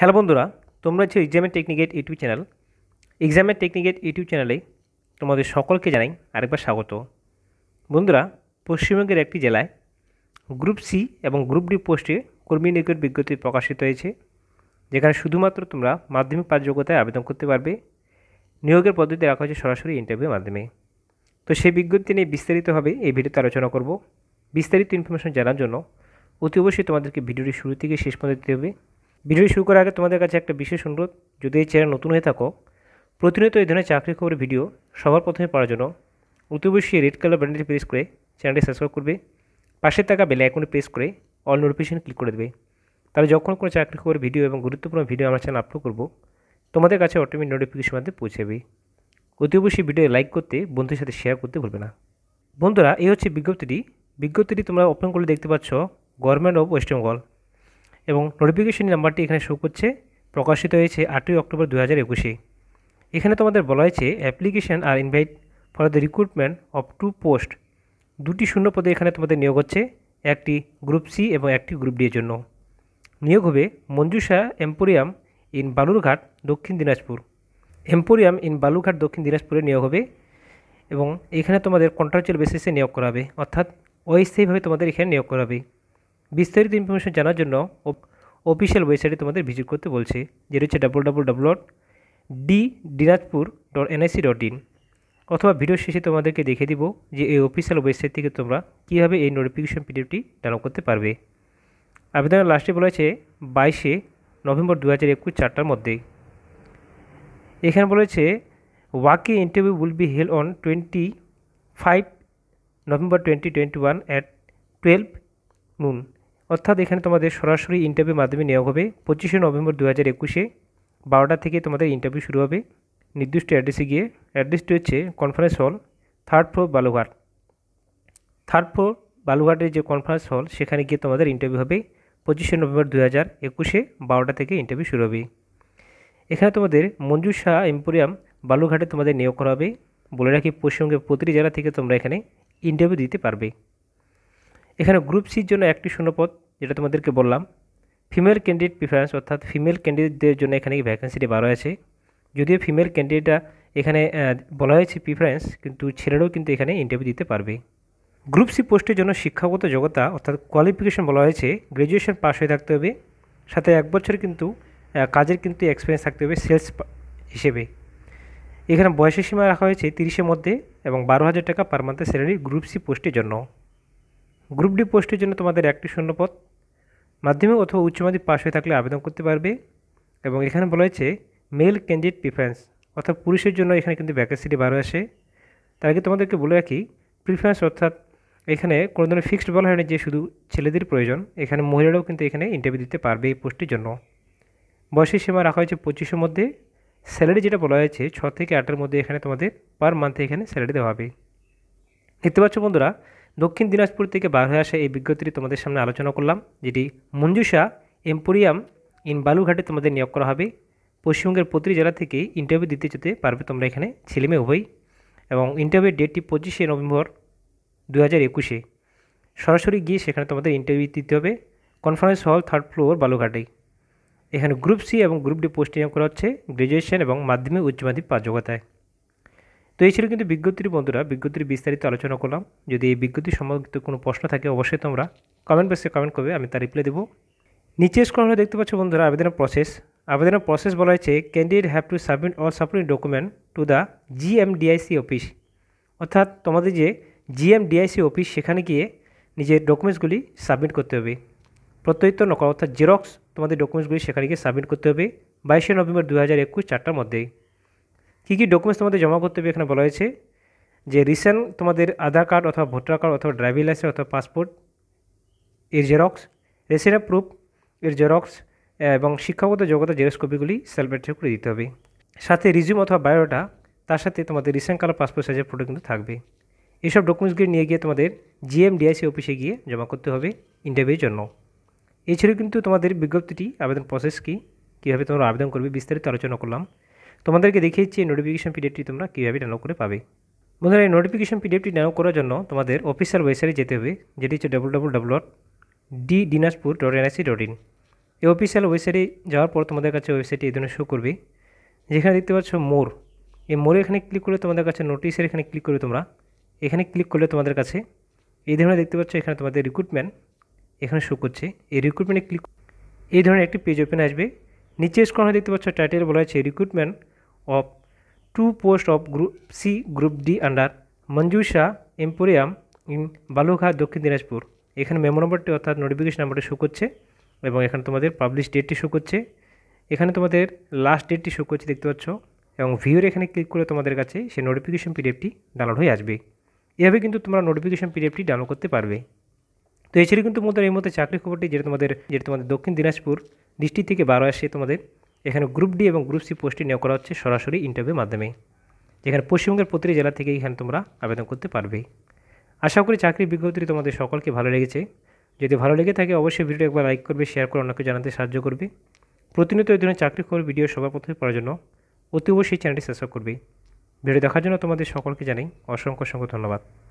hello বন্ধুরা তোমরা যে এক্সামের টেকনিকেট ইউটিউব চ্যানেল এক্সামের টেকনিকেট ইউটিউব চ্যানেলে তোমাদের সকলকে জানাই আরেকবার স্বাগত বন্ধুরা পশ্চিমবঙ্গের একটি জেলায় গ্রুপ সি এবং গ্রুপ ডি পোস্টে কর্মী নিয়োগের বিজ্ঞপ্তি প্রকাশিত হয়েছে যেখানে শুধুমাত্র তোমরা মাধ্যমিক পাস যোগ্যতায় আবেদন করতে পারবে নিয়োগের পদ্ধতি রাখা হয়েছে সরাসরি ইন্টারভিউর মাধ্যমে তো সেই বিজ্ঞপ্তি নিয়ে বিস্তারিতভাবে এই ভিডিওতে আলোচনা করব বিস্তারিত ইনফরমেশন জানার জন্য অতি অবশ্যই তোমাদেরকে ভিডিওটি শুরু থেকে শেষ পর্যন্ত দিতে হবে ভিডিও শুরু করার আগে তোমাদের কাছে একটা বিশেষ অনুরোধ যদি এই চ্যানেল নতুন হয়ে থাকো প্রতিনিয়ত এই ধরনের চাকরি খবরের ভিডিও সবার প্রথমে পাওয়ার জন্য অতিবশ্যই রেড কালার ব্যান্ডেটি প্রেস করে চ্যানেলটি সাবস্ক্রাইব করবে পাশে থাকা বেল আইকনে প্রেস করে অল নোটিফিকেশন ক্লিক করে দেবে তাহলে যখন কোনো চাকরি খবর ভিডিও এবং গুরুত্বপূর্ণ ভিডিও আমার চ্যানেল আপলোড করব তোমাদের কাছে অটোমেটিক নোটিফিকেশন মাধ্যমে পৌঁছাবে অতিবশ্যই ভিডিও লাইক করতে বন্ধুদের সাথে শেয়ার করতে ভুলবে না বন্ধুরা এই হচ্ছে বিজ্ঞপ্তিটি বিজ্ঞপ্তিটি তোমরা ওপেন করলে দেখতে পাচ্ছ গভর্নমেন্ট অফ ওয়েস্ট বেঙ্গল এবং নোটিফিকেশন নাম্বারটি এখানে শো করছে প্রকাশিত হয়েছে আটই অক্টোবর দু হাজার একুশে এখানে তোমাদের বলা হয়েছে অ্যাপ্লিকেশান আর invite for the recruitment of two post দুটি শূন্য পদে এখানে তোমাদের নিয়োগ হচ্ছে একটি গ্রুপ সি এবং একটি গ্রুপ ডি এর জন্য নিয়োগ হবে মঞ্জুষা এম্পোরিয়াম ইন বালুরঘাট দক্ষিণ দিনাজপুর এম্পোরিয়াম ইন বালুরঘাট দক্ষিণ দিনাজপুরে নিয়োগ হবে এবং এখানে তোমাদের কন্ট্রাকচুয়াল বেসিসে নিয়োগ করাবে অর্থাৎ অস্থায়ীভাবে তোমাদের এখানে নিয়োগ করাবে বিস্তারিত ইনফরমেশন জানার জন্য অফিসিয়াল ওয়েবসাইটে তোমাদের ভিজিট করতে বলছি যেটা হচ্ছে double double double dot D Dinajpur dot NIC dot in অথবা ভিডিও শেষে তোমাদেরকে দেখিয়ে দিব যে এই অফিসিয়াল ওয়েবসাইট থেকে তোমরা কীভাবে এই নোটিফিকেশন পিডিএফটি ডাউনলোড করতে পারবে আবেদনের লাস্টে বলা হয়েছে বাইশে নভেম্বর দু হাজার একুশ চারটার মধ্যে এখানে বলেছে walk interview will be held on twenty five November twenty twenty one at twelve noon অর্থাৎ এখানে তোমাদের সরাসরি ইন্টারভিউ মাধ্যমে নেওয়া হবে পঁচিশে নভেম্বর দু হাজার একুশে বারোটা থেকে তোমাদের ইন্টারভিউ শুরু হবে নির্দিষ্ট অ্যাড্রেসে গিয়ে অ্যাড্রেসটি হচ্ছে conference hall third floor Balurghat third floor বালুঘাটের যে কনফারেন্স হল সেখানে গিয়ে তোমাদের ইন্টারভিউ হবে পঁচিশে নভেম্বর দু হাজার একুশে বারোটা থেকে ইন্টারভিউ শুরু হবে এখানে তোমাদের মঞ্জু শাহ এম্পোরিয়াম বালুঘাটে তোমাদের নিয়োগ করা হবে বলে রাখি পশ্চিমবঙ্গের প্রতিটি জেলা থেকে তোমরা এখানে ইন্টারভিউ দিতে পারবে এখানে গ্রুপ সির জন্য একটি শূন্যপদ যেটা তোমাদেরকে বললাম ফিমেল ক্যান্ডিডেট প্রিফারেন্স অর্থাৎ ফিমেল ক্যান্ডিডেটদের জন্য এখানে ভ্যাকেন্সিটি বার হয়েছে যদিও ফিমেল ক্যান্ডিডেটরা এখানে বলা হয়েছে প্রিফারেন্স কিন্তু ছেলেরাও কিন্তু এখানে ইন্টারভিউ দিতে পারবে গ্রুপ সি পোস্টের জন্য শিক্ষাগত যোগ্যতা অর্থাৎ কোয়ালিফিকেশন বলা হয়েছে গ্র্যাজুয়েশন পাস হয়ে থাকতে হবে সাথে এক বছর কিন্তু কাজের কিন্তু এক্সপিরিয়েন্স থাকতে হবে সেলস হিসেবে এখানে বয়সের সীমা রাখা হয়েছে তিরিশের মধ্যে এবং বারো হাজার টাকা পার মান্থে স্যালারি গ্রুপ সি পোস্টের জন্য গ্রুপ ডি পোস্টের জন্য তোমাদের একটি শূন্যপদ মাধ্যমিক অথবা উচ্চ মাধ্যমিক পাশ হয়ে থাকলে আবেদন করতে পারবে এবং এখানে বলা হয়েছে মেল ক্যান্ডিডেট প্রিফারেন্স অর্থাৎ পুরুষের জন্য এখানে কিন্তু ভ্যাকেন্সিটি বারো আসে তার আগে তোমাদেরকে বলে রাখি প্রিফারেন্স অর্থাৎ এখানে কোনো ধরনের ফিক্সড বলা হয়নি যে শুধু ছেলেদের প্রয়োজন এখানে মহিলারাও কিন্তু এখানে ইন্টারভিউ দিতে পারবে এই পোস্টের জন্য বয়সের সীমা রাখা হয়েছে পঁচিশের মধ্যে স্যালারি যেটা বলা হয়েছে ছ থেকে আটের মধ্যে এখানে তোমাদের পার মান্থে এখানে স্যালারি দেওয়া হবে দেখতে পাচ্ছ বন্ধুরা দক্ষিণ দিনাজপুর থেকে বার হয়ে আসা এই বিজ্ঞপ্তিটি তোমাদের সামনে আলোচনা করলাম যেটি মঞ্জুষা এম্পোরিয়াম ইন বালুঘাটে তোমাদের নিয়োগ করা হবে পশ্চিমবঙ্গের প্রতিটি জেলা থেকে ইন্টারভিউ দিতে যেতে পারবে তোমরা এখানে ছেলেমেয়ে উভয়ই এবং ইন্টারভিউ ডেটটি পঁচিশে নভেম্বর দু হাজার একুশে সরাসরি গিয়ে সেখানে তোমাদের ইন্টারভিউ দিতে হবে কনফারেন্স হল থার্ড ফ্লোর বালুঘাটে এখানে গ্রুপ সি এবং গ্রুপ ডি পোস্ট নিয়োগ করা হচ্ছে গ্র্যাজুয়েশন এবং মাধ্যমিক উচ্চ মাধ্যমিক পাঁচ যোগ্যতায় তো এই ছিল কিন্তু বিজ্ঞপ্তির বন্ধুরা বিজ্ঞপ্তির বিস্তারিত আলোচনা করলাম যদি এই বিজ্ঞপ্তি সম্পর্কিত কোনো প্রশ্ন থাকে অবশ্যই তোমরা কমেন্ট বক্সে কমেন্ট করবে আমি তার রিপ্লাই দেবো নিচে স্ক্রল দেখতে পাচ্ছ বন্ধুরা আবেদনের প্রসেস আবেদনের প্রসেস বলা হয়েছে candidate have to submit all supporting document to the GMDIC office অর্থাৎ তোমাদের যে জিএমডিআইসি অফিস সেখানে গিয়ে নিজের ডকুমেন্টসগুলি সাবমিট করতে হবে প্রত্যয়িত নকল অর্থাৎ জেরক্স তোমাদের ডকুমেন্টসগুলি সেখানে গিয়ে সাবমিট করতে হবে বাইশে নভেম্বর দু হাজার একুশ চারটার মধ্যেই কী কী ডকুমেন্টস তোমাদের জমা করতে হবে এখানে বলা হয়েছে যে রিসেন্ট তোমাদের আধার কার্ড অথবা ভোটার কার্ড অথবা ড্রাইভিং লাইসেন্স অথবা পাসপোর্ট এর জেরক্স রেসিডেন্ট প্রুফ এর জেরক্স এবং শিক্ষাগত যোগ্যতা জেরক্স কপিগুলি সেলফ অ্যাটাচ করে দিতে হবে সাথে রিজিউম অথবা বায়োডাটা তার সাথে তোমাদের রিসেন্ট কালার পাসপোর্ট সাইজের ফটো কিন্তু থাকবে এইসব ডকুমেন্টসগুলি নিয়ে গিয়ে তোমাদের জিএমডিআইসি অফিসে গিয়ে জমা করতে হবে ইন্টারভিউর জন্য এছাড়াও কিন্তু তোমাদের বিজ্ঞপ্তিটি আবেদন প্রসেস কী কীভাবে তোমরা আবেদন করবে বিস্তারিত আলোচনা করলাম তোমাদেরকে দেখিয়েছি এই নোটিফিকেশন পিডিএফটি তোমরা কীভাবে ডাউনলোড করে পাবে বন্ধুরা এই নোটিফিকেশন পিডিএফটি ডাউনলোড করার জন্য তোমাদের অফিসিয়াল ওয়েবসাইটে যেতে হবে যেটি হচ্ছে double double double dot D Dinajpur dot NIC dot in এই অফিসিয়াল ওয়েবসাইটে যাওয়ার পর তোমাদের কাছে ওয়েবসাইটটি এই ধরনের শো করবে যেখানে দেখতে পাচ্ছ মোর এই মোরে এখানে ক্লিক করে তোমাদের কাছে নোটিশের এখানে ক্লিক করে তোমরা এখানে ক্লিক করলে তোমাদের কাছে এই ধরনের দেখতে পাচ্ছ এখানে তোমাদের রিক্রুটমেন্ট এখানে শো করছে এই রিক্রুটমেন্টে ক্লিক এই ধরনের একটি পেজ ওপেন আসবে নিচে স্ক্রনে দেখতে পাচ্ছ টাইটেল বলা হয়েছে recruitment of two posts of Group C Group D under Manjusha emporium in Balurghat Dakshin Dinajpur এখানে মেমো নম্বরটি অর্থাৎ নোটিফিকেশন নাম্বারটি শো করছে এবং এখানে তোমাদের পাবলিশ ডেটটি শো করছে এখানে তোমাদের লাস্ট ডেটটি শো করছে দেখতে পাচ্ছ এবং ভিউর এখানে ক্লিক করে তোমাদের কাছে সেই নোটিফিকেশন পিডিএফটি ডাউনলোড হয়ে আসবে এভাবে কিন্তু তোমরা নোটিফিকেশন পিডিএফটি ডাউনলোড করতে পারবে তো এছাড়া কিন্তু তোমাদের এই মতো চাকরি খবরটি যেটা তোমাদের যেটা তোমাদের দক্ষিণ দিনাজপুর ডিস্ট্রিক্ট থেকে বারো আসে তোমাদের এখানে গ্রুপ ডি এবং গ্রুপ সি পোস্টটি নিয়োগ করা হচ্ছে সরাসরি ইন্টারভিউর মাধ্যমে যেখানে পশ্চিমবঙ্গের প্রতিটি জেলা থেকে এখানে তোমরা আবেদন করতে পারবে আশা করি চাকরির বিজ্ঞপ্তিটি তোমাদের সকলকে ভালো লেগেছে যদি ভালো লেগে থাকে অবশ্যই ভিডিওটি একবার লাইক করবে শেয়ার করে অন্যকে জানাতে সাহায্য করবে প্রতিনিয়ত এই ধরনের চাকরি খবর ভিডিও সবার প্রথমে পড়ার জন্য অতি অবশ্যই চ্যানেলটি সাবস্ক্রাইব করবে ভিডিও দেখার জন্য তোমাদের সকলকে জানাই অসংখ্য অসংখ্য ধন্যবাদ